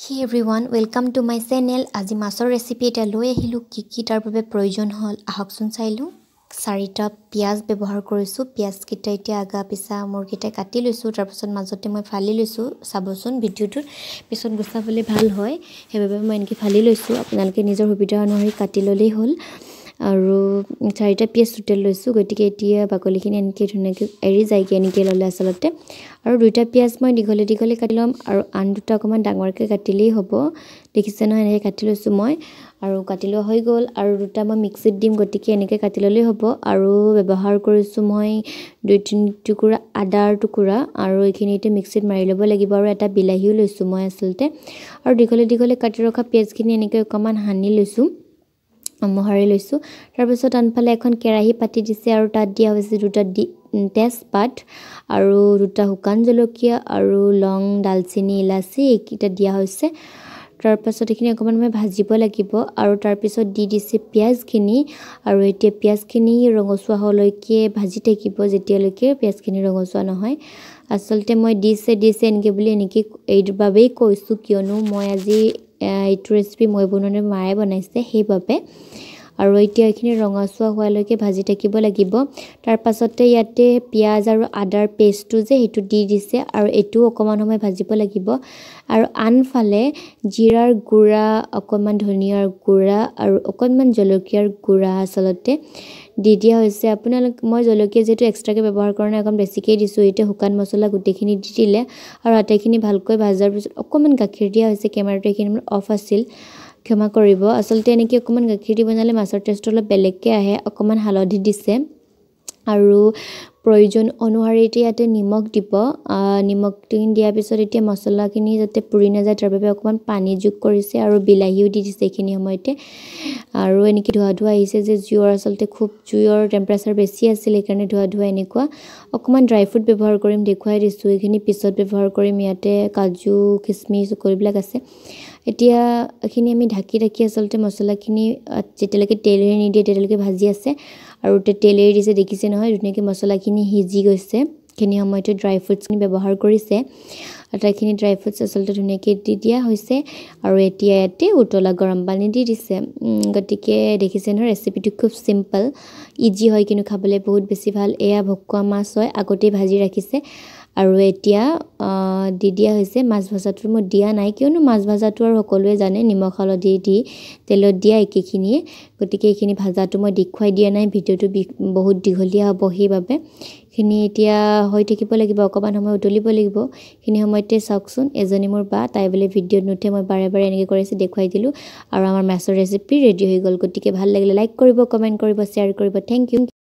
he everyone welcome to my channel আজি মাছৰ recipe এতিয়া লৈ আহিলোঁ কি কি তাৰ বাবে প্ৰয়োজন হ'ল আহকচোন চাই লওঁ চাৰিটা পিঁয়াজ ব্যৱহাৰ কৰিছোঁ পিঁয়াজকেইটা এতিয়া আগা পিছা মোৰকেইটা কাটি লৈছোঁ তাৰপিছত মাজতে মই ফালি লৈছোঁ চাবচোন ভিডিঅ'টোত পিছত গুচাবলৈ ভাল হয় সেইবাবে মই এনেকৈ ফালি লৈছোঁ আপোনালোকে নিজৰ সুবিধা অনুসৰি কাটি ল'লেই হ'ল আৰু চাৰিটা পিঁয়াজ টুটেল লৈছোঁ গতিকে এতিয়া বাকলিখিনি এনেকৈ ধুনীয়াকৈ এৰি যায়গৈ এনেকৈ ল'লে আচলতে আৰু দুইটা পিঁয়াজ মই দীঘলে দীঘলে কাটি ল'ম আৰু আন দুটা অকণমান ডাঙৰকৈ কাটিলেই হ'ব দেখিছে নহয় এনেকৈ কাটি লৈছোঁ মই আৰু কাটি লোৱা হৈ গ'ল আৰু দুটা মই মিক্সিত দিম গতিকে এনেকৈ কাটি ল'লেই হ'ব আৰু ব্যৱহাৰ কৰিছোঁ মই দুই তিনি টুকুৰা আদাৰ টুকুৰা আৰু এইখিনি এতিয়া মিক্সিত মাৰি ল'ব লাগিব আৰু এটা বিলাহীও লৈছোঁ মই আচলতে আৰু দীঘলে দীঘলে কাটি ৰখা পিঁয়াজখিনি এনেকৈ অকণমান সানি লৈছোঁ মোহাৰি লৈছোঁ তাৰপিছত আনফালে এখন কেৰাহী পাতি দিছে আৰু তাত দিয়া হৈছে দুটা দি তেজপাত আৰু দুটা শুকান জলকীয়া আৰু লং ডালচেনি ইলাচি এইকেইটা দিয়া হৈছে তাৰপাছত এইখিনি অকণমান মই ভাজিব লাগিব আৰু তাৰপিছত দি দিছে পিঁয়াজখিনি আৰু এতিয়া পিঁয়াজখিনি ৰঙচুৱা হোৱালৈকে ভাজি থাকিব যেতিয়ালৈকে পিঁয়াজখিনি ৰঙচুৱা নহয় আচলতে মই দিছে দিছে এনেকৈ বুলি এনেকৈ এইবাবেই কৈছোঁ কিয়নো মই আজি এইটো ৰেচিপি মই বনোৱা নাই মায়ে বনাইছে সেইবাবে আৰু এতিয়া এইখিনি ৰঙচুৱা হোৱালৈকে ভাজি থাকিব লাগিব তাৰপাছতে ইয়াতে পিঁয়াজ আৰু আদাৰ পেষ্টটো যে সেইটো দি দিছে আৰু এইটো অকণমান সময় ভাজিব লাগিব আৰু আনফালে জিৰাৰ গুড়া অকণমান ধনিয়াৰ গুড়া আৰু অকণমান জলকীয়াৰ গুড়া আচলতে দি দিয়া হৈছে আপোনালোক মই জলকীয়া যিহেতু এক্সট্ৰাকৈ ব্যৱহাৰ কৰা নাই অকণমান বেছিকৈয়ে দিছোঁ এতিয়া শুকান মছলা গোটেইখিনি দি দিলে আৰু আটাইখিনি ভালকৈ ভাজাৰ পিছত অকণমান গাখীৰ দিয়া হৈছে কেমেৰাটো এইখিনি মোৰ অফ আছিল ক্ষমা কৰিব আচলতে এনেকৈ অকণমান গাখীৰ দি বনালে মাছৰ টেষ্টটো অলপ বেলেগকৈ আহে অকণমান হালধি দিছে আৰু প্ৰয়োজন অনুসাৰে এতিয়া ইয়াতে নিমখ দিব নিমখখিনি দিয়াৰ পিছত এতিয়া মছলাখিনি যাতে পুৰি নাযায় তাৰ বাবে অকণমান পানী যোগ কৰিছে আৰু বিলাহীও দি দিছে এইখিনি সময়তে আৰু এনেকৈ ধোৱা ধোৱা আহিছে যে জুইৰ আচলতে খুব জুইৰ টেম্পাৰেচাৰ বেছি আছিল সেইকাৰণে ধোৱা ধোৱা এনেকুৱা অকণমান ড্ৰাই ফ্ৰুট ব্যৱহাৰ কৰিম দেখুৱাই দিছোঁ এইখিনি পিছত ব্যৱহাৰ কৰিম ইয়াতে কাজু খিচমিচ সকলোবিলাক আছে এতিয়া এইখিনি আমি ঢাকি ঢাকি আচলতে মছলাখিনি যেতিয়ালৈকে তেলেৰে নিদিয়ে তেতিয়ালৈকে ভাজি আছে আৰু তেল এৰি দিছে দেখিছে নহয় ধুনীয়াকৈ মছলাখিনি সিজি গৈছে সেইখিনি সময়তে ড্ৰাই ফ্ৰুটছখিনি ব্যৱহাৰ কৰিছে আটাইখিনি ড্ৰাই ফ্ৰুটছ আচলতে ধুনীয়াকৈ দি দিয়া হৈছে আৰু এতিয়া ইয়াতে উতলা গৰম পানী দি দিছে গতিকে দেখিছে নহয় ৰেচিপিটো খুব চিম্পল ইজি হয় কিন্তু খাবলৈ বহুত বেছি ভাল এয়া ভকুৱা মাছ হয় আগতেই ভাজি ৰাখিছে আৰু এতিয়া দি দিয়া হৈছে মাছ ভজাটো মই দিয়া নাই কিয়নো মাছ ভজাটো আৰু সকলোৱে জানে নিমখ হালধি দি তেলত দিয়া একেখিনিয়ে গতিকে এইখিনি ভাজাটো মই দেখুৱাই দিয়া নাই ভিডিঅ'টো বহুত দীঘলীয়া হ'ব সেইবাবে সেইখিনি এতিয়া হৈ থাকিব লাগিব অকণমান সময় উতলিব লাগিব সেইখিনি সময়তে চাওকচোন এজনী মোৰ বা তাই বোলে ভিডিঅ'ত নুঠে মই বাৰে বাৰে এনেকৈ কৰিছে দেখুৱাই দিলোঁ আৰু আমাৰ মাছৰ ৰেচিপি ৰেডি হৈ গ'ল গতিকে ভাল লাগিলে লাইক কৰিব কমেণ্ট কৰিব শ্বেয়াৰ কৰিব থেংক ইউ